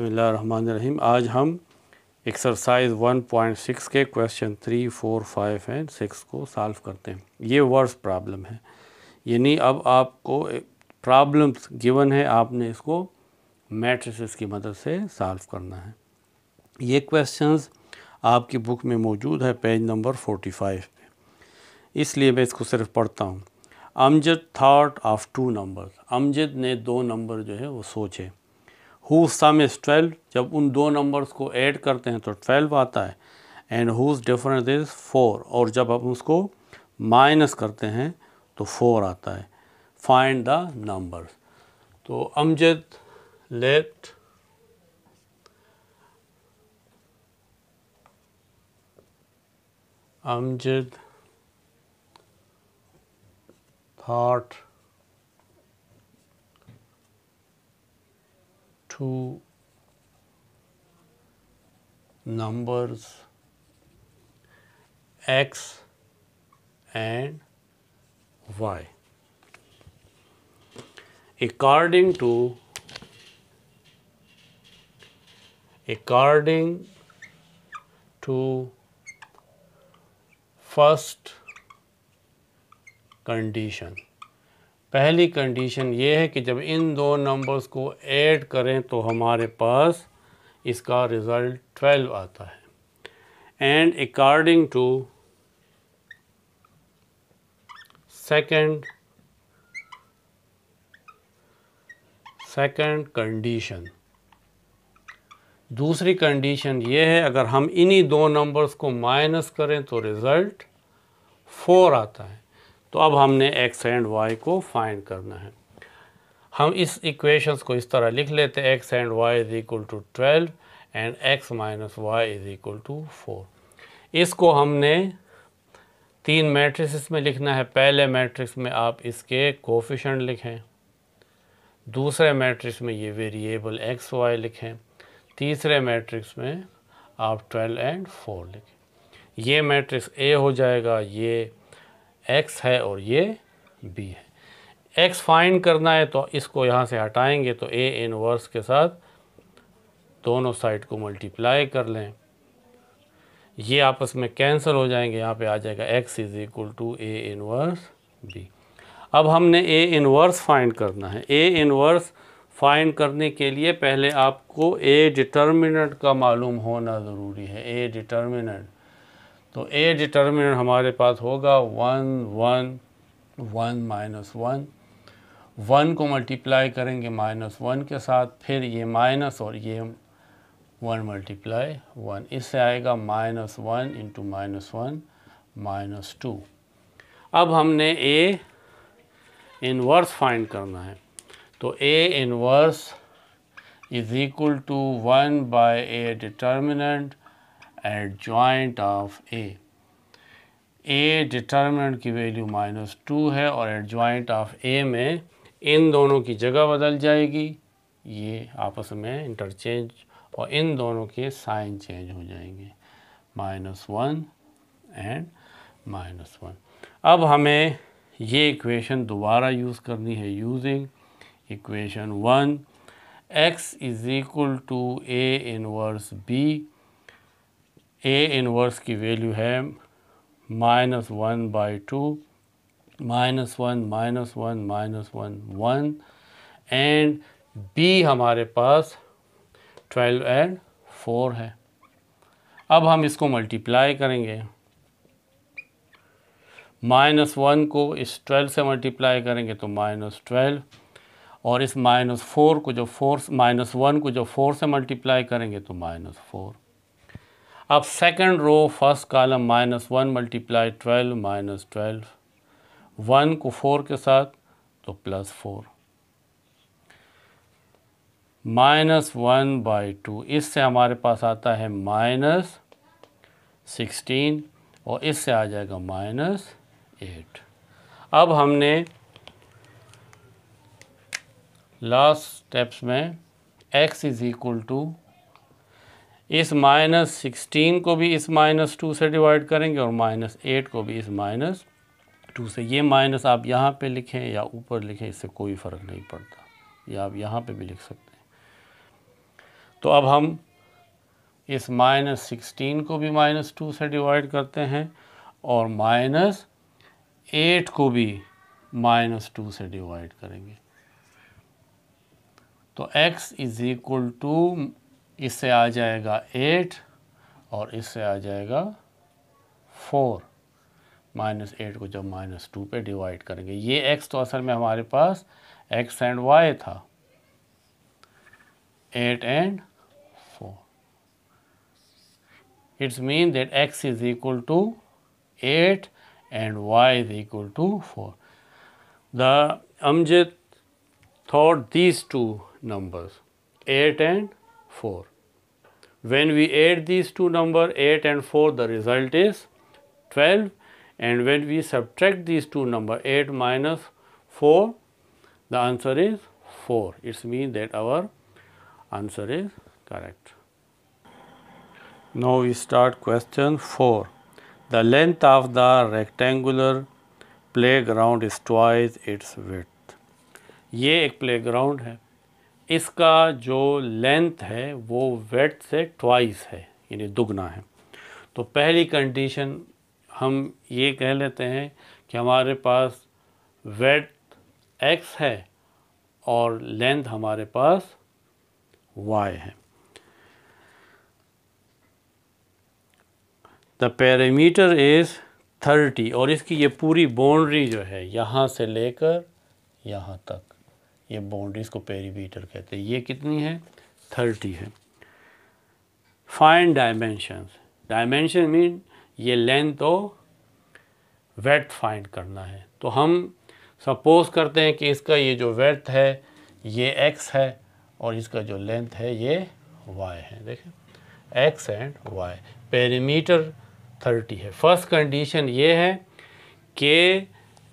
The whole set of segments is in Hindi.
रहीम आज हम एक्सरसाइज 1.6 के question three four five and six को सॉल्व करते हैं ये वर्स प्रॉब्लम है यानी अब आपको प्रॉब्लम्स गिवन है आपने इसको मैट्रिसेस की मदद से सॉल्व करना है ये क्वेश्चंस आपकी बुक में मौजूद है पेज नंबर 45 पे इसलिए मैं इसको सिर्फ पढ़ता हूँ Amjad thought of two numbers Amjad ने दो नंबर जो है वो सोचे हुज सम इज़ ट्वेल्व जब उन दो नंबर्स को ऐड करते हैं तो ट्वेल्व आता है and whose difference is four और जब हम उसको माइनस करते हैं तो फोर आता है फाइंड द नंबर्स तो Amjad let Amjad thought to numbers x and y according to according to first condition पहली कंडीशन ये है कि जब इन दो नंबर्स को ऐड करें तो हमारे पास इसका रिज़ल्ट ट्वेल्व आता है and according to second second condition दूसरी कंडीशन ये है अगर हम इन्हीं दो नंबर्स को माइनस करें तो रिज़ल्ट फोर आता है तो अब हमने एक्स एंड वाई को फाइंड करना है हम इस इक्वेशंस को इस तरह लिख लेते हैं X and Y is equal to twelve and X minus Y is equal to four इसको हमने तीन मैट्रिक्स में लिखना है पहले मैट्रिक्स में आप इसके कोफिशेंट लिखें दूसरे मैट्रिक्स में ये वेरिएबल एक्स वाई लिखें तीसरे मैट्रिक्स में आप ट्वेल्व एंड फोर लिखें ये मैट्रिक्स ए हो जाएगा ये एक्स है और ये बी है एक्स फाइंड करना है तो इसको यहाँ से हटाएंगे तो ए इनवर्स के साथ दोनों साइड को मल्टीप्लाई कर लें ये आपस में कैंसिल हो जाएंगे यहाँ पे आ जाएगा x is equal to A inverse B अब हमने ए इनवर्स फाइंड करना है ए इनवर्स फाइंड करने के लिए पहले आपको ए डिटर्मिनेंट का मालूम होना ज़रूरी है ए डिटर्मिनेंट तो ए डिटर्मिनेंट हमारे पास होगा one one one minus one one को मल्टीप्लाई करेंगे माइनस वन के साथ फिर ये माइनस और ये वन मल्टीप्लाई वन इससे आएगा minus one into minus one minus two अब हमने ए इनवर्स फाइंड करना है तो A inverse is equal to one by A determinant adjoint of A A determinant की वैल्यू माइनस टू है और एडजॉइंट ऑफ ए में इन दोनों की जगह बदल जाएगी ये आपस में इंटरचेंज और इन दोनों के साइन चेंज हो जाएंगे minus one and minus one अब हमें ये इक्वेशन दोबारा यूज़ करनी है using equation one X is equal to A inverse B A inverse की वैल्यू है minus one by two minus one minus one minus one one and B हमारे पास ट्वेल्व एंड फोर है अब हम इसको मल्टीप्लाई करेंगे माइनस वन को इस ट्वेल्व से मल्टीप्लाई करेंगे तो माइनस ट्वेल्व और इस माइनस फोर को जो फोर माइनस वन को जो फोर से मल्टीप्लाई करेंगे तो माइनस फोर अब second row first column minus one multiply twelve minus twelve one को फोर के साथ तो plus four minus one by two इससे हमारे पास आता है माइनस सिक्सटीन और इससे आ जाएगा माइनस एट अब हमने लास्ट स्टेप्स में एक्स इज़ इक्वल टू इस माइनस सिक्सटीन को भी इस माइनस टू से डिवाइड करेंगे और माइनस एट को भी इस माइनस टू से ये माइनस आप यहाँ पे लिखें या ऊपर लिखें इससे कोई फ़र्क नहीं पड़ता ये आप यहाँ पे भी लिख सकते हैं तो अब हम इस माइनस सिक्सटीन को भी माइनस टू से डिवाइड करते हैं और माइनस एट को भी माइनस टू से डिवाइड करेंगे तो x इज़ इक्वल टू इससे आ जाएगा एट और इससे आ जाएगा फोर माइनस एट को जब माइनस टू पर डिवाइड करेंगे ये एक्स तो असल में हमारे पास एक्स एंड वाई था eight and four it's mean that X is equal to eight and Y is equal to four the Amjad thought these two numbers eight and four When we add these two number 8 and 4 the result is 12 and when we subtract these two number 8 minus 4 the answer is 4. It means that our answer is correct. Now we start question 4. The length of the rectangular playground is twice its width. ये एक playground है इसका जो लेंथ है वो वेट से ट्वाइस है यानी दुगना है तो पहली कंडीशन हम ये कह लेते हैं कि हमारे पास वेट एक्स है और लेंथ हमारे पास वाई है द पैरामीटर इज़ थर्टी और इसकी ये पूरी बाउंड्री जो है यहाँ से लेकर यहाँ तक ये बाउंड्रीज को पेरीमीटर कहते हैं ये कितनी है थर्टी है फाइन डायमेंशन डायमेंशन मीन ये लेंथ और वेट फाइंड करना है तो हम सपोज करते हैं कि इसका ये जो वेथ है ये एक्स है और इसका जो लेंथ है ये वाई है देखें x and y perimeter thirty है फर्स्ट कंडीशन ये है कि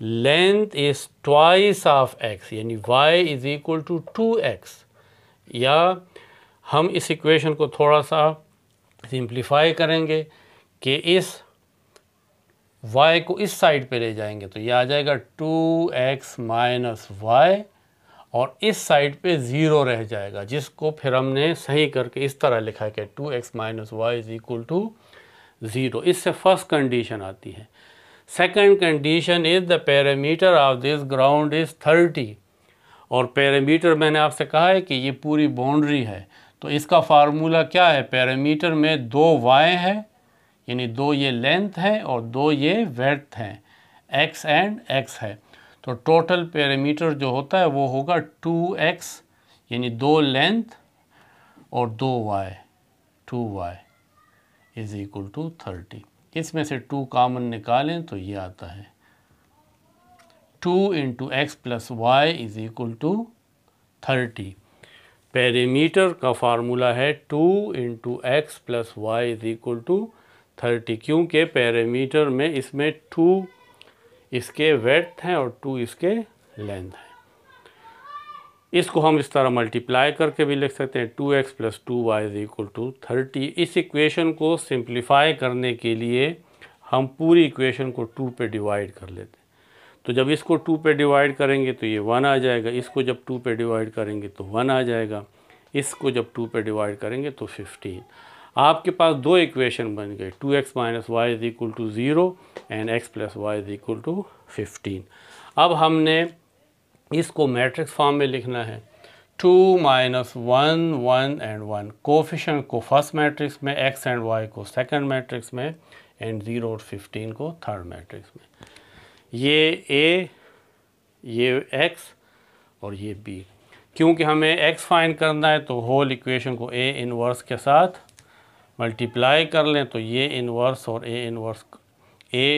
length is twice of x यानी y is equal to two x या हम इस इक्वेशन को थोड़ा सा सिंप्लीफाई करेंगे कि इस y को इस साइड पे ले जाएंगे तो ये आ जाएगा 2x एक्स माइनस वाई और इस साइड पे ज़ीरो रह जाएगा जिसको फिर हमने सही करके इस तरह लिखा है कि 2x x minus Y is equal to zero इससे फर्स्ट कंडीशन आती है second condition is the perimeter of this ground is 30 और perimeter मैंने आपसे कहा है कि ये पूरी बाउंड्री है तो इसका फार्मूला क्या है पैरामीटर में दो वाई हैं यानी दो ये लेंथ हैं और दो ये वेथ हैं एक्स एंड एक्स है तो टोटल पैरामीटर जो होता है वो होगा टू एक्स यानी दो लेंथ और दो y two y is equal to thirty इसमें से टू कामन निकालें तो ये आता है two into x plus y is equal to thirty perimeter का फार्मूला है two into x plus y is equal to thirty क्योंकि पैरामीटर में इसमें टू इसके वेथ हैं और टू इसके लेंथ हैं इसको हम इस तरह मल्टीप्लाई करके भी लिख सकते हैं two x plus two y is equal to thirty इस इक्वेशन को सिंप्लीफाई करने के लिए हम पूरी इक्वेशन को टू पे डिवाइड कर लेते हैं तो जब इसको टू पे डिवाइड करेंगे तो ये वन आ जाएगा इसको जब टू पे डिवाइड करेंगे तो वन आ जाएगा इसको जब टू पे डिवाइड करेंगे तो फिफ्टीन आपके पास दो इक्वेशन बन गए two x minus Y is equal to zero and x plus y is equal to fifteen अब हमने इसको मैट्रिक्स फॉर्म में लिखना है two minus one one and one coefficient को फर्स्ट मैट्रिक्स में एक्स एंड वाई को सेकंड मैट्रिक्स में एंड ज़ीरो और फिफ्टीन को थर्ड मैट्रिक्स में ये ए ये एक्स और ये बी क्योंकि हमें एक्स फाइंड करना है तो होल इक्वेशन को ए इनवर्स के साथ मल्टीप्लाई कर लें तो ये इनवर्स और ए इनवर्स ए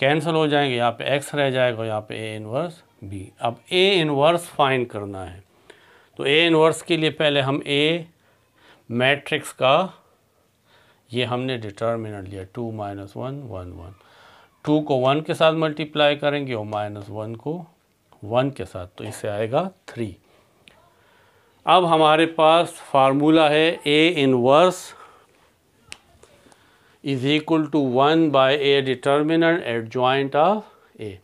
कैंसिल हो जाएंगे यहाँ पे एक्स रह जाएगा यहाँ पे ए इनवर्स बी अब ए इनवर्स फाइंड करना है तो ए इनवर्स के लिए पहले हम ए मैट्रिक्स का ये हमने डिटर्मिनेंट लिया two minus one one one two को वन के साथ मल्टीप्लाई करेंगे और माइनस वन को वन के साथ तो इससे आएगा थ्री अब हमारे पास फार्मूला है A inverse is equal to one by A determinant adjoint of A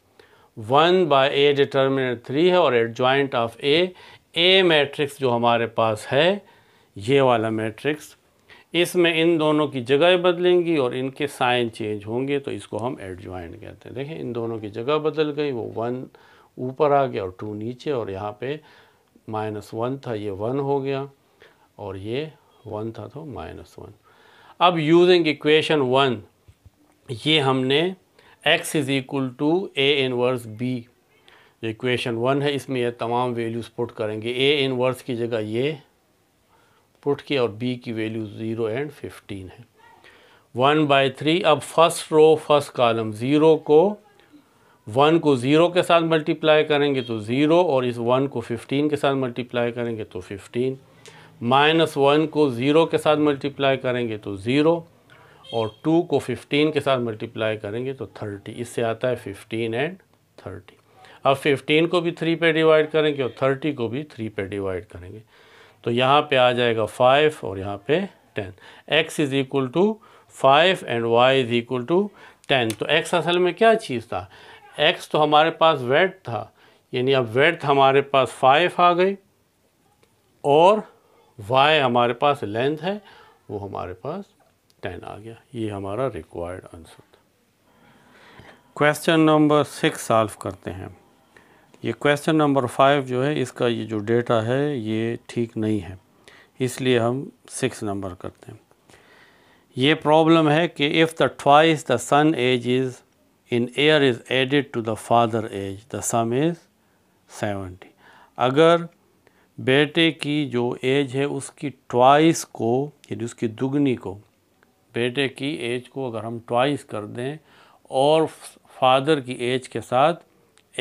one by A determinant three है और joint of A A matrix जो हमारे पास है ये वाला मैट्रिक्स इसमें इन दोनों की जगह बदलेंगी और इनके साइन चेंज होंगे तो इसको हम जॉइंट कहते हैं देखें इन दोनों की जगह बदल गई वो वन ऊपर आ गया और टू नीचे और यहाँ पे माइनस वन था ये वन हो गया और ये वन था तो माइनस वन अब यूजिंग इक्वेशन वन ये हमने x is equal to A inverse B जो इक्वेशन वन है इसमें यह तमाम वैल्यूज़ पुट करेंगे ए इनवर्स की जगह ये पुट किया और बी की वैल्यू ज़ीरो एंड फिफ्टीन है वन बाई थ्री अब first row first column zero को वन को ज़ीरो के साथ मल्टीप्लाई करेंगे तो ज़ीरो और इस वन को फिफ्टीन के साथ मल्टीप्लाई करेंगे तो फिफ्टीन माइनस वन को ज़ीरो के साथ मल्टीप्लाई करेंगे तो ज़ीरो और टू को फिफ्टीन के साथ मल्टीप्लाई करेंगे तो थर्टी इससे आता है फिफ्टीन एंड थर्टी अब फिफ्टीन को भी थ्री पे डिवाइड करेंगे और थर्टी को भी थ्री पे डिवाइड करेंगे तो यहाँ पे आ जाएगा फाइव और यहाँ पे ten x is equal to five and Y is equal to ten तो एक्स असल में क्या चीज़ था एक्स तो हमारे पास वेट था यानी अब वेट हमारे पास फाइव आ गई और वाई हमारे पास लेंथ है वो हमारे पास टेन आ गया ये हमारा रिक्वायर्ड आंसर था क्वेश्चन नंबर सिक्स सॉल्व करते हैं ये क्वेश्चन नंबर फाइव जो है इसका ये जो डेटा है ये ठीक नहीं है इसलिए हम सिक्स नंबर करते हैं ये प्रॉब्लम है कि if the twice the son age is in year is added to the father age the sum is seventy अगर बेटे की जो एज है उसकी ट्वाइस को यानी उसकी दुगनी को बेटे की एज को अगर हम ट्वाइस कर दें और फादर की एज के साथ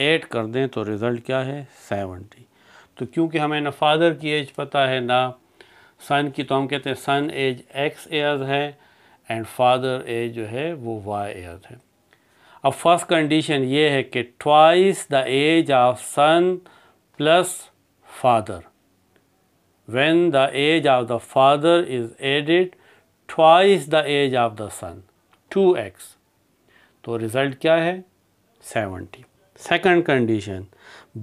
ऐड कर दें तो रिज़ल्ट क्या है सेवेंटी तो क्योंकि हमें ना फादर की एज पता है ना सन की तो हम कहते हैं सन एज एक्स एयर्स है एंड फादर एज जो है वो वाई एयर्स है अब फर्स्ट कंडीशन ये है कि twice the age of son plus father when the age of the father is added twice the age of the son two x तो रिज़ल्ट क्या है seventy second condition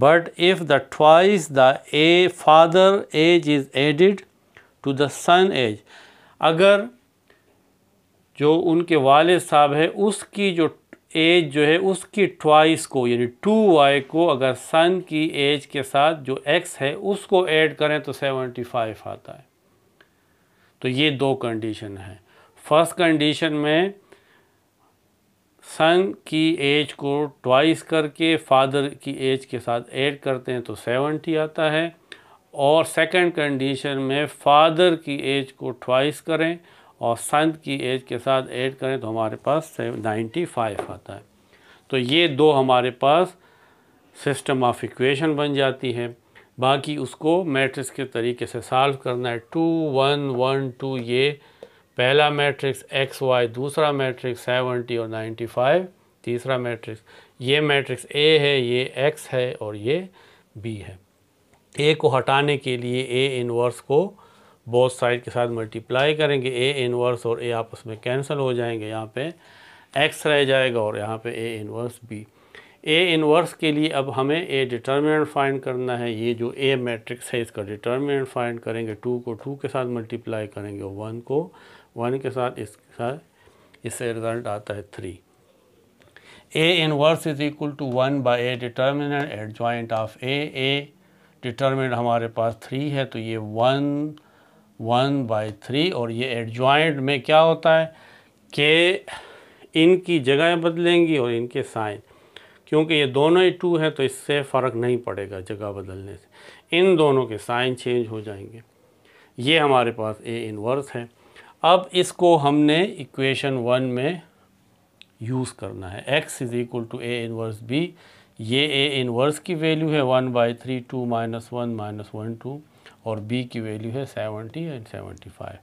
but if the twice the a father age is added to the son age अगर जो उनके वाले साहब है उसकी जो एज जो है उसकी ट्वाइस को यानी टू वाई को अगर सन की एज के साथ जो एक्स है उसको ऐड करें तो सेवेंटी फाइव आता है तो ये दो कंडीशन है फर्स्ट कंडीशन में सन की एज को ट्वाइस करके फादर की एज के साथ ऐड करते हैं तो सेवेंटी आता है और सेकंड कंडीशन में फादर की एज को ट्वाइस करें और सन की एज के साथ ऐड करें तो हमारे पास नाइन्टी फाइव आता है तो ये दो हमारे पास सिस्टम ऑफ इक्वेशन बन जाती है बाकी उसको मैट्रिक्स के तरीके से सॉल्व करना है टू वन वन टू ये पहला मैट्रिक्स एक्स वाई दूसरा मैट्रिक्स सेवेंटी और नाइन्टी फाइव तीसरा मैट्रिक्स ये मैट्रिक्स ए है ये एक्स है और ये बी है ए को हटाने के लिए ए इनवर्स को बोथ साइड के साथ मल्टीप्लाई करेंगे ए इनवर्स और ए आपस में कैंसिल हो जाएंगे यहाँ पे एक्स रह जाएगा और यहाँ पे A inverse B A inverse के लिए अब हमें ए डिटर्मिनेंट फाइंड करना है ये जो ए मैट्रिक्स है इसका डिटर्मिनेंट फाइंड करेंगे टू को टू के साथ मल्टीप्लाई करेंगे वन को वन के साथ इसके साथ इससे रिजल्ट आता है three A inverse is equal to one by A determinant adjoint of A A determinant हमारे पास थ्री है तो ये वन वन बाई थ्री और ये एट ज्वाइंट में क्या होता है कि इनकी जगह बदलेंगी और इनके साइन क्योंकि ये दोनों ही टू हैं तो इससे फ़र्क नहीं पड़ेगा जगह बदलने से इन दोनों के साइन चेंज हो जाएंगे ये हमारे पास ए इनवर्स है अब इसको हमने इक्वेशन वन में यूज़ करना है x is equal to A inverse B ये ए इनवर्स की वैल्यू है one by three two minus one minus one two और बी की वैल्यू है सेवनटी एंड सेवेंटी फाइव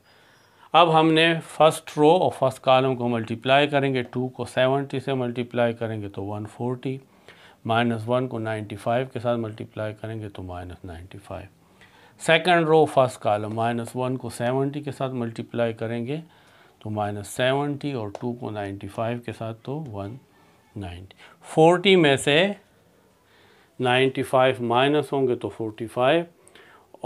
अब हमने फर्स्ट रो और फर्स्ट कॉलम को मल्टीप्लाई करेंगे टू को सेवेंटी से मल्टीप्लाई करेंगे तो वन फोर्टी माइनस वन को नाइन्टी फाइव के साथ मल्टीप्लाई करेंगे तो minus ninety five second row first column minus one को सेवेंटी के साथ मल्टीप्लाई करेंगे तो माइनस सेवेंटी और टू को नाइन्टी फाइव के साथ तो वन नाइन्टी फोर्टी में से नाइन्टी फाइव माइनस होंगे तो फोर्टी फाइव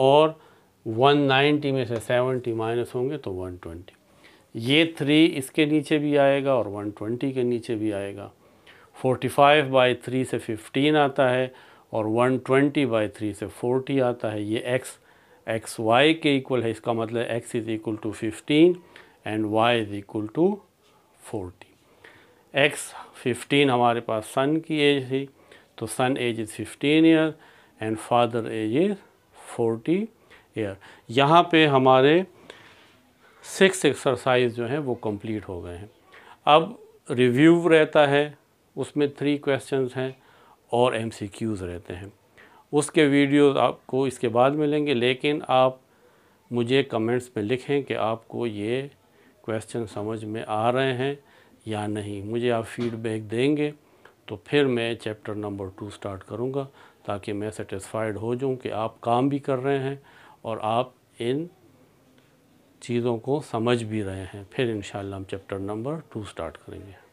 और 190 में से 70 माइनस होंगे तो 120 ये थ्री इसके नीचे भी आएगा और 120 के नीचे भी आएगा 45 फाइव बाई थ्री से 15 आता है और 120 ट्वेंटी बाई थ्री से 40 आता है ये x एक्स वाई के इक्वल है इसका मतलब x is equal to 15 and y is equal to 40 x 15 हमारे पास सन की एज थी तो son age is 15 year and father age is 40 year यहाँ पे हमारे सिक्स एक्सरसाइज जो हैं वो कंप्लीट हो गए हैं अब रिव्यू रहता है उसमें थ्री क्वेश्चंस हैं और एमसीक्यूज़ रहते हैं उसके वीडियोस आपको इसके बाद मिलेंगे लेकिन आप मुझे कमेंट्स में लिखें कि आपको ये क्वेश्चन समझ में आ रहे हैं या नहीं मुझे आप फीडबैक देंगे तो फिर मैं चैप्टर नंबर टू स्टार्ट करूँगा ताकि मैं सेटिस्फाइड हो जाऊँ कि आप काम भी कर रहे हैं और आप इन चीज़ों को समझ भी रहे हैं फिर इन हम चैप्टर नंबर टू स्टार्ट करेंगे